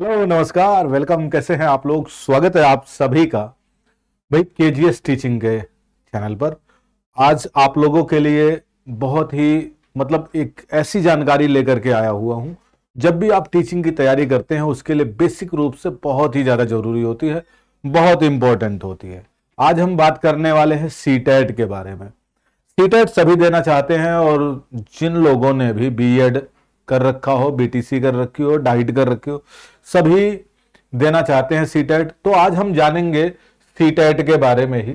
hello नमस्कार welcome कैसे हैं आप लोग स्वागत है आप सभी का भाई के टीचिंग के चैनल पर आज आप लोगों के लिए बहुत ही मतलब एक ऐसी जानकारी लेकर के आया हुआ हूं जब भी आप टीचिंग की तैयारी करते हैं उसके लिए बेसिक रूप से बहुत ही ज़्यादा ज़रूरी होती है बहुत इंपॉर्टेंट होती है आज हम बात करने वाले हैं सी e के बारे में सी e सभी देना चाहते हैं और जिन लोगों ने भी बी कर रखा हो बीटीसी कर रखी हो डाइट कर रखी हो सभी देना चाहते हैं सी e तो आज हम जानेंगे सी e के बारे में ही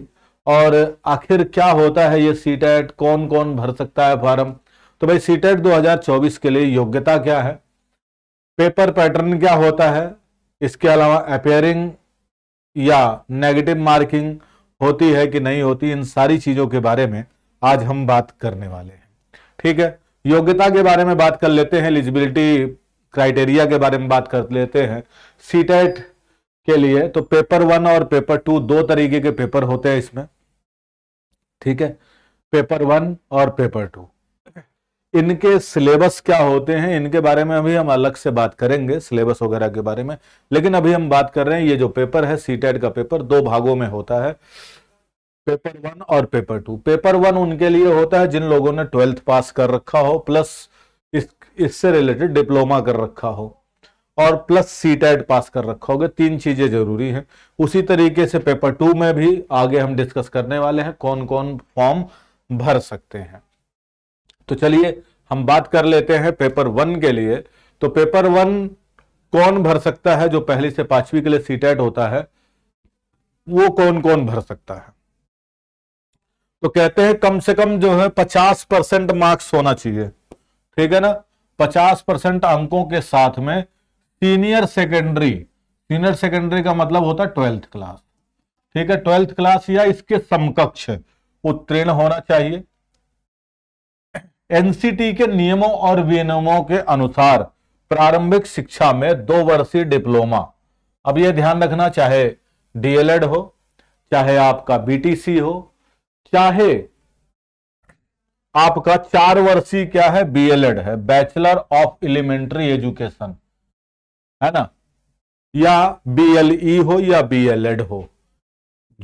और आखिर क्या होता है ये सी e कौन कौन भर सकता है फॉर्म तो भाई सी 2024 के लिए योग्यता क्या है पेपर पैटर्न क्या होता है इसके अलावा अपेयरिंग या नेगेटिव मार्किंग होती है कि नहीं होती इन सारी चीजों के बारे में आज हम बात करने वाले हैं ठीक है योग्यता के बारे में बात कर लेते हैं एलिजिबिलिटी क्राइटेरिया के बारे में बात कर लेते हैं सी टेट के लिए तो पेपर वन और पेपर टू दो तरीके के पेपर होते हैं इसमें ठीक है पेपर वन और पेपर टू इनके सिलेबस क्या होते हैं इनके बारे में अभी हम अलग से बात करेंगे सिलेबस वगैरह के बारे में लेकिन अभी हम बात कर रहे हैं ये जो पेपर है सी टेट का पेपर दो भागों में होता है पेपर वन और पेपर टू पेपर वन उनके लिए होता है जिन लोगों ने ट्वेल्थ पास कर रखा हो प्लस इस इससे रिलेटेड डिप्लोमा कर रखा हो और प्लस सी टेट पास कर रखा होगा तीन चीजें जरूरी हैं उसी तरीके से पेपर टू में भी आगे हम डिस्कस करने वाले हैं कौन कौन फॉर्म भर सकते हैं तो चलिए हम बात कर लेते हैं पेपर वन के लिए तो पेपर वन कौन भर सकता है जो पहली से पांचवी के लिए सी टेट होता है वो कौन कौन भर सकता है तो कहते हैं कम से कम जो है पचास परसेंट मार्क्स होना चाहिए ठीक है ना पचास परसेंट अंकों के साथ में सीनियर सेकेंडरी सीनियर सेकेंडरी का मतलब होता है ट्वेल्थ क्लास ठीक है ट्वेल्थ क्लास या इसके समकक्ष उत्तीर्ण होना चाहिए एनसीटी के नियमों और विनियमों के अनुसार प्रारंभिक शिक्षा में दो वर्षीय डिप्लोमा अब यह ध्यान रखना चाहे डीएलएड हो चाहे आपका बीटीसी हो चाहे आपका चार वर्षीय क्या है बीएलएड है बैचलर ऑफ एलिमेंट्री एजुकेशन है ना या बीएलई e हो या बीएलएड हो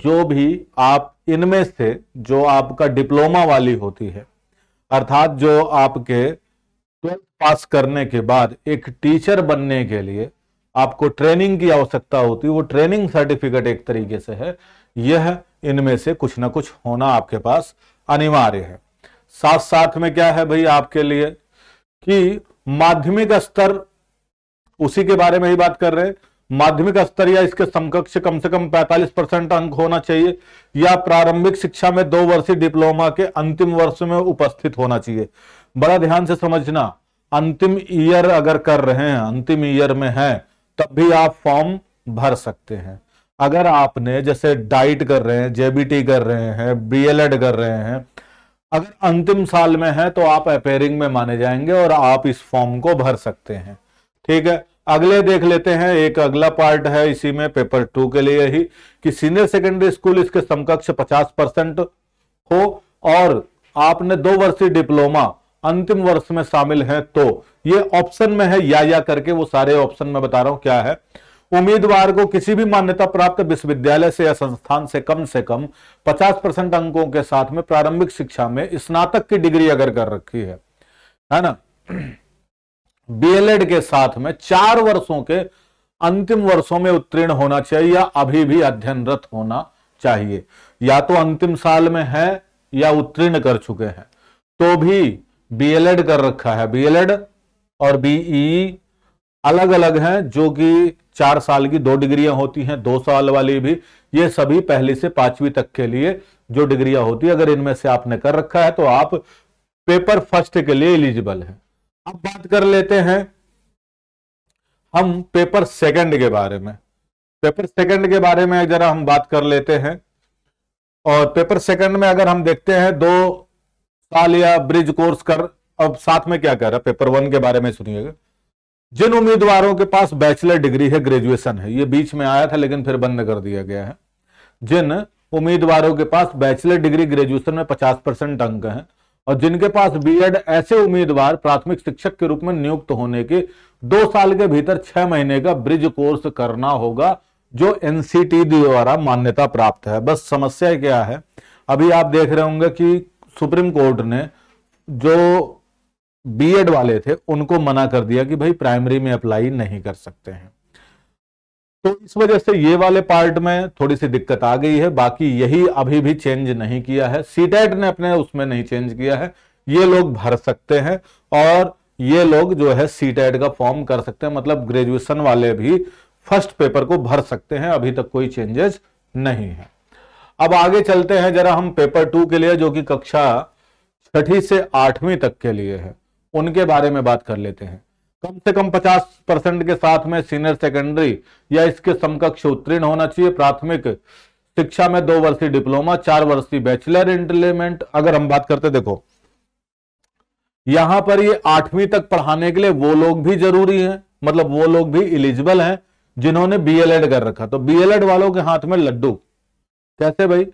जो भी आप इनमें से जो आपका डिप्लोमा वाली होती है अर्थात जो आपके ट्वेल्थ पास करने के बाद एक टीचर बनने के लिए आपको ट्रेनिंग की आवश्यकता होती है वो ट्रेनिंग सर्टिफिकेट एक तरीके से है यह इनमें से कुछ ना कुछ होना आपके पास अनिवार्य है साथ साथ में क्या है भाई आपके लिए कि माध्यमिक स्तर उसी के बारे में ही बात कर रहे हैं माध्यमिक स्तर या इसके समकक्ष कम से कम 45 परसेंट अंक होना चाहिए या प्रारंभिक शिक्षा में दो वर्षीय डिप्लोमा के अंतिम वर्ष में उपस्थित होना चाहिए बड़ा ध्यान से समझना अंतिम ईयर अगर कर रहे हैं अंतिम ईयर में है तब भी आप फॉर्म भर सकते हैं अगर आपने जैसे डाइट कर रहे हैं जेबीटी कर रहे हैं बीएलएड कर रहे हैं अगर अंतिम साल में है तो आप अपेयरिंग में माने जाएंगे और आप इस फॉर्म को भर सकते हैं ठीक है अगले देख लेते हैं एक अगला पार्ट है इसी में पेपर टू के लिए ही कि सीनियर सेकेंडरी स्कूल इसके समकक्ष 50 परसेंट हो और आपने दो वर्षीय डिप्लोमा अंतिम वर्ष में शामिल है तो ये ऑप्शन में है या या करके वो सारे ऑप्शन में बता रहा हूं क्या है उम्मीदवार को किसी भी मान्यता प्राप्त विश्वविद्यालय से या संस्थान से कम से कम 50 परसेंट अंकों के साथ में प्रारंभिक शिक्षा में स्नातक की डिग्री अगर कर रखी है है ना बीएलएड के साथ में चार वर्षों के अंतिम वर्षों में उत्तीर्ण होना चाहिए या अभी भी अध्ययनरत होना चाहिए या तो अंतिम साल में है या उत्तीर्ण कर चुके हैं तो भी बीएलएड कर रखा है बीएलएड और बीई e अलग अलग हैं जो कि चार साल की दो डिग्रियां होती हैं दो साल वाली भी ये सभी पहली से पांचवी तक के लिए जो डिग्रियां होती है अगर इनमें से आपने कर रखा है तो आप पेपर फर्स्ट के लिए एलिजिबल है अब बात कर लेते हैं हम पेपर सेकंड के बारे में पेपर सेकंड के बारे में जरा हम बात कर लेते हैं और पेपर सेकंड में अगर हम देखते हैं दो साल या ब्रिज कोर्स कर अब साथ में क्या कर रहा है पेपर वन के बारे में सुनिएगा जिन उम्मीदवारों के पास बैचलर डिग्री है ग्रेजुएशन है ये बीच में आया था लेकिन फिर बंद कर दिया गया है जिन उम्मीदवारों के पास बैचलर डिग्री ग्रेजुएशन में 50 परसेंट अंक है और जिनके पास बीएड ऐसे उम्मीदवार प्राथमिक शिक्षक के रूप में नियुक्त होने के दो साल के भीतर छह महीने का ब्रिज कोर्स करना होगा जो एनसीटी द्वारा मान्यता प्राप्त है बस समस्या क्या है अभी आप देख रहे होंगे कि सुप्रीम कोर्ट ने जो बीएड वाले थे उनको मना कर दिया कि भाई प्राइमरी में अप्लाई नहीं कर सकते हैं तो इस वजह से ये वाले पार्ट में थोड़ी सी दिक्कत आ गई है बाकी यही अभी भी चेंज नहीं किया है सीटेट ने अपने उसमें नहीं चेंज किया है ये लोग भर सकते हैं और ये लोग जो है सीटेट का फॉर्म कर सकते हैं मतलब ग्रेजुएशन वाले भी फर्स्ट पेपर को भर सकते हैं अभी तक कोई चेंजेस नहीं है अब आगे चलते हैं जरा हम पेपर टू के लिए जो कि कक्षा छठी से आठवीं तक के लिए है उनके बारे में बात कर लेते हैं कम से कम 50 परसेंट के साथ में सीनियर सेकेंडरी या इसके समकक्ष उत्तीर्ण होना चाहिए प्राथमिक शिक्षा में दो वर्षीय डिप्लोमा चार वर्षीय बैचलर इंटरलेमेंट अगर हम बात करते देखो यहां पर ये आठवीं तक पढ़ाने के लिए वो लोग भी जरूरी हैं मतलब वो लोग भी इलिजिबल हैं जिन्होंने बीएलएड कर रखा तो बीएलएड वालों के हाथ में लड्डू कैसे भाई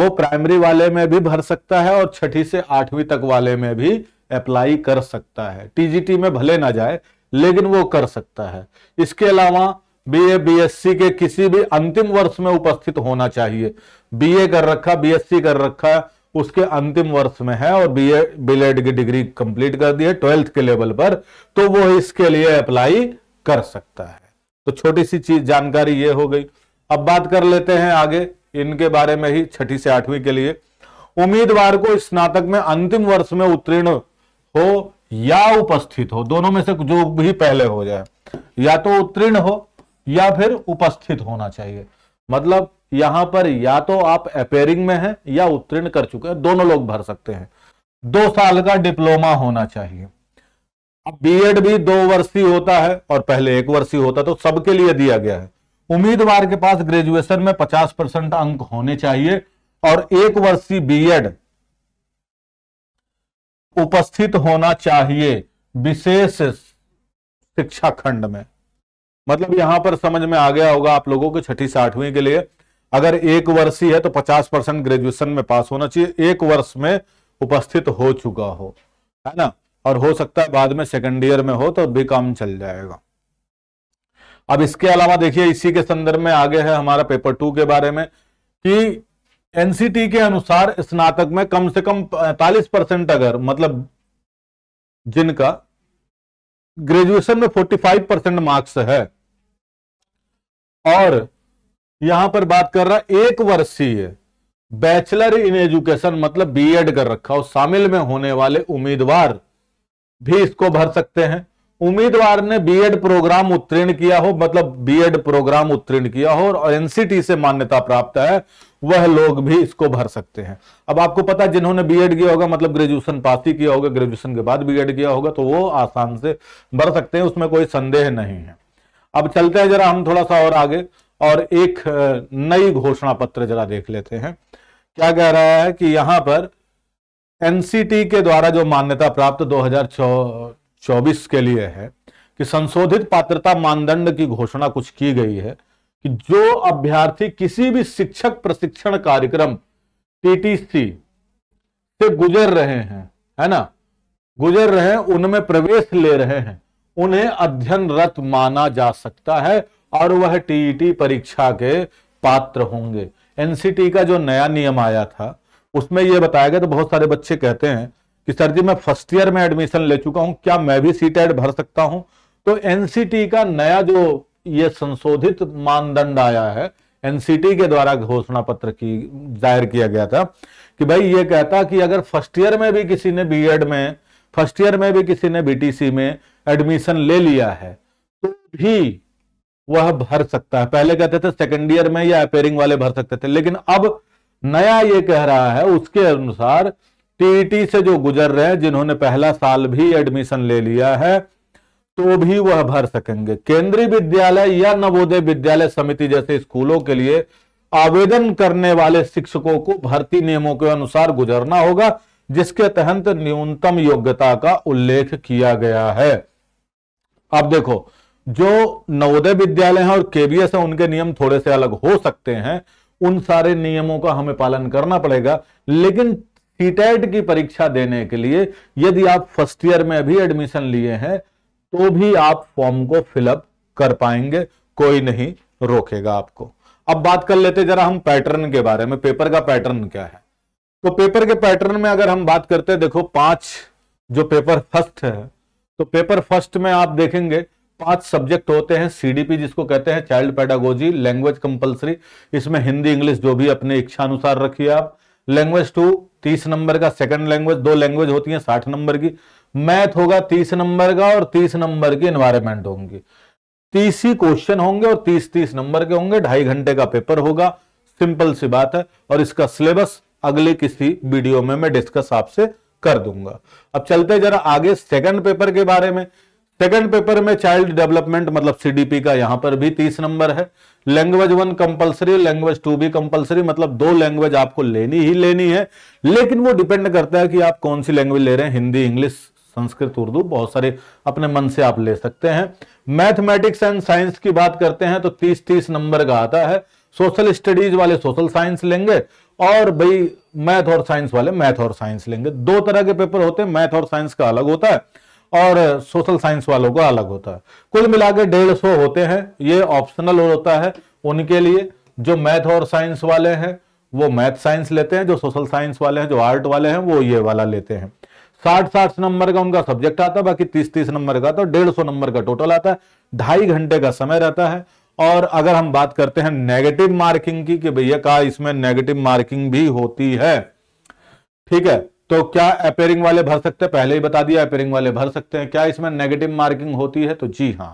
वो प्राइमरी वाले में भी भर सकता है और छठी से आठवीं तक वाले में भी अप्लाई कर सकता है टीजीटी में भले ना जाए लेकिन वो कर सकता है इसके अलावा बीए बीएससी के किसी भी अंतिम वर्ष में उपस्थित होना चाहिए बीए कर रखा बीएससी कर रखा उसके अंतिम वर्ष में है और बीए बीलेड e की डिग्री कंप्लीट कर दी है ट्वेल्थ के लेवल पर तो वो इसके लिए अप्लाई कर सकता है तो छोटी सी चीज जानकारी ये हो गई अब बात कर लेते हैं आगे इनके बारे में ही छठी से आठवीं के लिए उम्मीदवार को स्नातक में अंतिम वर्ष में उत्तीर्ण हो या उपस्थित हो दोनों में से जो भी पहले हो जाए या तो उत्तीर्ण हो या फिर उपस्थित होना चाहिए मतलब यहां पर या तो आप अपेयरिंग में हैं या उत्तीर्ण कर चुके हैं दोनों लोग भर सकते हैं दो साल का डिप्लोमा होना चाहिए अब बीएड भी दो वर्षीय होता है और पहले एक वर्षीय होता तो सबके लिए दिया गया है उम्मीदवार के पास ग्रेजुएशन में 50 परसेंट अंक होने चाहिए और एक वर्षीय बीएड उपस्थित होना चाहिए विशेष शिक्षा खंड में मतलब यहां पर समझ में आ गया होगा आप लोगों को छठी से आठवीं के लिए अगर एक वर्षीय है तो 50 परसेंट ग्रेजुएशन में पास होना चाहिए एक वर्ष में उपस्थित हो चुका हो है ना और हो सकता है बाद में सेकेंड ईयर में हो तो भी काम चल जाएगा अब इसके अलावा देखिए इसी के संदर्भ में आगे है हमारा पेपर टू के बारे में कि एनसीटी के अनुसार स्नातक में कम से कम पैंतालीस परसेंट अगर मतलब जिनका ग्रेजुएशन में 45 परसेंट मार्क्स है और यहां पर बात कर रहा एक वर्षीय बैचलर इन एजुकेशन मतलब बीएड कर रखा हो शामिल में होने वाले उम्मीदवार भी इसको भर सकते हैं उम्मीदवार ने बीएड प्रोग्राम उत्तीर्ण किया हो मतलब बीएड प्रोग्राम उत्तीर्ण किया हो और एनसीटी से मान्यता प्राप्त है वह लोग भी इसको भर सकते हैं अब आपको पता जिन्होंने बीएड किया होगा मतलब ग्रेजुएशन पास ही किया होगा ग्रेजुएशन के बाद बीएड किया होगा तो वो आसान से भर सकते हैं उसमें कोई संदेह नहीं है अब चलते हैं जरा हम थोड़ा सा और आगे और एक नई घोषणा पत्र जरा देख लेते हैं क्या कह रहा है कि यहां पर एनसीटी के द्वारा जो मान्यता प्राप्त दो चौबीस के लिए है कि संशोधित पात्रता मानदंड की घोषणा कुछ की गई है कि जो अभ्यर्थी किसी भी शिक्षक प्रशिक्षण कार्यक्रम टीटीसी से गुजर रहे हैं है ना गुजर रहे हैं उनमें प्रवेश ले रहे हैं उन्हें अध्ययनरत माना जा सकता है और वह टीईटी e परीक्षा के पात्र होंगे एनसीटी का जो नया नियम आया था उसमें यह बताया गया तो बहुत सारे बच्चे कहते हैं कि सर जी मैं फर्स्ट ईयर में एडमिशन ले चुका हूं क्या मैं भी सी एड भर सकता हूं तो एनसीटी का नया जो ये संशोधित मानदंड आया है एनसीटी के द्वारा घोषणा पत्र की जाहिर किया गया था कि भाई ये कहता कि अगर फर्स्ट ईयर में भी किसी ने बी में फर्स्ट ईयर में भी किसी ने बीटीसी में एडमिशन ले लिया है तो भी वह भर सकता है पहले कहते थे सेकेंड ईयर में या अपेयरिंग वाले भर सकते थे लेकिन अब नया ये कह रहा है उसके अनुसार टीईटी से जो गुजर रहे हैं जिन्होंने पहला साल भी एडमिशन ले लिया है तो भी वह भर सकेंगे केंद्रीय विद्यालय या नवोदय विद्यालय समिति जैसे स्कूलों के लिए आवेदन करने वाले शिक्षकों को भर्ती नियमों के अनुसार गुजरना होगा जिसके तहत न्यूनतम योग्यता का उल्लेख किया गया है अब देखो जो नवोदय विद्यालय हैं और केबीएस है उनके नियम थोड़े से अलग हो सकते हैं उन सारे नियमों का हमें पालन करना पड़ेगा लेकिन टीटेट की परीक्षा देने के लिए यदि आप फर्स्ट ईयर में अभी एडमिशन लिए हैं तो भी आप फॉर्म को फिलअप कर पाएंगे कोई नहीं रोकेगा आपको अब बात कर लेते जरा हम पैटर्न के बारे में पेपर का पैटर्न क्या है तो पेपर के पैटर्न में अगर हम बात करते हैं देखो पांच जो पेपर फर्स्ट है तो पेपर फर्स्ट में आप देखेंगे पांच सब्जेक्ट होते हैं सीडीपी जिसको कहते हैं चाइल्ड पैडागोजी लैंग्वेज कंपलसरी इसमें हिंदी इंग्लिश जो भी अपने इच्छा अनुसार रखिए आप लैंग्वेज टू तीस नंबर का सेकंड लैंग्वेज दो लैंग्वेज होती है साठ नंबर की मैथ होगा तीस नंबर का और तीस नंबर की एनवायरमेंट होंगी तीस ही क्वेश्चन होंगे और तीस तीस नंबर के होंगे ढाई घंटे का पेपर होगा सिंपल सी बात है और इसका सिलेबस अगले किसी वीडियो में मैं डिस्कस आपसे कर दूंगा अब चलते जरा आगे सेकंड पेपर के बारे में सेकंड पेपर में चाइल्ड डेवलपमेंट मतलब सीडीपी का यहां पर भी तीस नंबर है language one compulsory language two भी कंपलसरी मतलब दो लैंग्वेज आपको लेनी ही लेनी है लेकिन वो डिपेंड करता है कि आप कौन सी लैंग्वेज ले रहे हैं हिंदी इंग्लिश संस्कृत उर्दू बहुत सारे अपने मन से आप ले सकते हैं मैथमेटिक्स एंड साइंस की बात करते हैं तो तीस तीस नंबर का आता है सोशल स्टडीज वाले सोशल साइंस लेंगे और भाई मैथ और साइंस वाले मैथ और साइंस लेंगे दो तरह के पेपर होते हैं मैथ और साइंस का अलग होता है और सोशल साइंस वालों का अलग होता है कुल मिला के डेढ़ सौ होते हैं ये ऑप्शनल होता है उनके लिए जो मैथ और साइंस वाले हैं वो मैथ साइंस लेते हैं जो सोशल साइंस वाले हैं जो आर्ट वाले हैं वो ये वाला लेते हैं साठ साठ नंबर का उनका सब्जेक्ट आता है बाकी तीस तीस नंबर का तो डेढ़ सौ नंबर का टोटल आता है ढाई घंटे का समय रहता है और अगर हम बात करते हैं नेगेटिव मार्किंग की कि भैया कहा इसमें नेगेटिव मार्किंग भी होती है ठीक है तो क्या अपेयरिंग वाले भर सकते हैं पहले ही बता दिया अपेयरिंग वाले भर सकते हैं क्या इसमें नेगेटिव मार्किंग होती है तो जी हाँ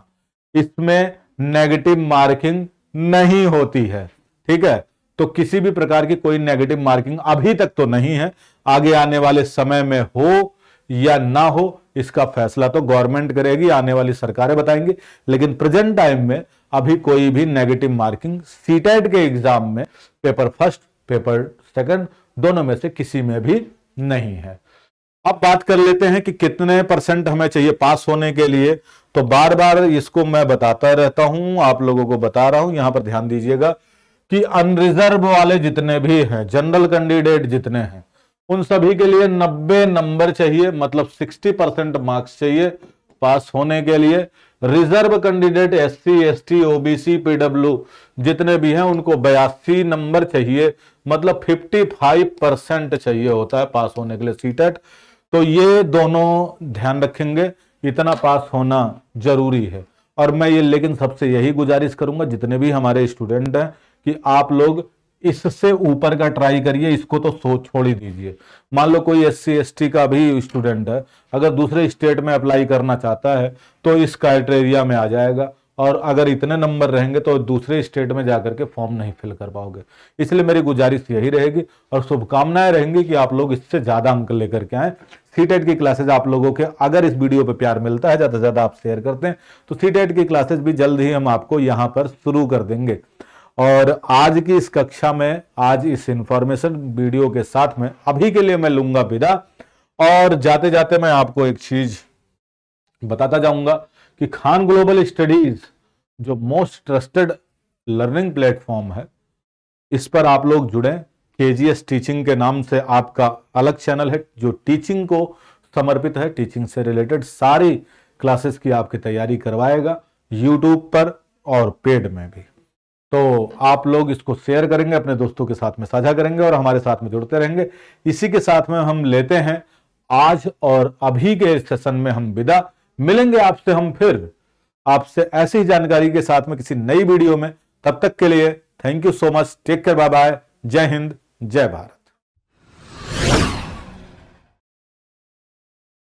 इसमें नेगेटिव मार्किंग नहीं होती है ठीक है तो किसी भी प्रकार की कोई नेगेटिव मार्किंग अभी तक तो नहीं है आगे आने वाले समय में हो या ना हो इसका फैसला तो गवर्नमेंट करेगी आने वाली सरकारें बताएंगी लेकिन प्रेजेंट टाइम में अभी कोई भी नेगेटिव मार्किंग सीटेट के एग्जाम में पेपर फर्स्ट पेपर सेकंड दोनों में से किसी में भी नहीं है अब बात कर लेते हैं कि कितने परसेंट हमें चाहिए पास होने के लिए तो बार बार इसको मैं बताता रहता हूं आप लोगों को बता रहा हूं यहां पर ध्यान दीजिएगा कि अनरिजर्व वाले जितने भी हैं जनरल कैंडिडेट जितने हैं उन सभी के लिए 90 नंबर चाहिए मतलब 60 परसेंट मार्क्स चाहिए पास होने के लिए reserve candidate S C S T OBC PW जितने भी हैं उनको बयासी नंबर चाहिए मतलब 55 परसेंट चाहिए होता है पास होने के लिए सी तो ये दोनों ध्यान रखेंगे इतना पास होना जरूरी है और मैं ये लेकिन सबसे यही गुजारिश करूंगा जितने भी हमारे स्टूडेंट हैं कि आप लोग इससे ऊपर का ट्राई करिए इसको तो सोच छोड़ ही दीजिए मान लो कोई एस सी का भी स्टूडेंट है अगर दूसरे स्टेट में अप्लाई करना चाहता है तो इस क्राइटेरिया में आ जाएगा और अगर इतने नंबर रहेंगे तो दूसरे स्टेट में जाकर के फॉर्म नहीं फिल कर पाओगे इसलिए मेरी गुजारिश यही रहेगी और शुभकामनाएं रहेंगी कि आप लोग इससे ज़्यादा अंक लेकर के आए सी e की क्लासेज आप लोगों के अगर इस वीडियो पर प्यार मिलता है ज़्यादा से ज़्यादा आप शेयर करते हैं तो सी e की क्लासेज भी जल्द ही हम आपको यहाँ पर शुरू कर देंगे और आज की इस कक्षा में आज इस इंफॉर्मेशन वीडियो के साथ में अभी के लिए मैं लूंगा विदा और जाते जाते मैं आपको एक चीज बताता जाऊंगा कि खान ग्लोबल स्टडीज जो मोस्ट ट्रस्टेड लर्निंग प्लेटफॉर्म है इस पर आप लोग जुड़े के टीचिंग के नाम से आपका अलग चैनल है जो टीचिंग को समर्पित है टीचिंग से रिलेटेड सारी क्लासेस की आपकी तैयारी करवाएगा यूट्यूब पर और पेड में भी तो आप लोग इसको शेयर करेंगे अपने दोस्तों के साथ में साझा करेंगे और हमारे साथ में जुड़ते रहेंगे इसी के साथ में हम लेते हैं आज और अभी के सेशन में हम विदा मिलेंगे आपसे हम फिर आपसे ऐसी जानकारी के साथ में किसी नई वीडियो में तब तक के लिए thank you so much take care bye bye जय हिंद जय भारत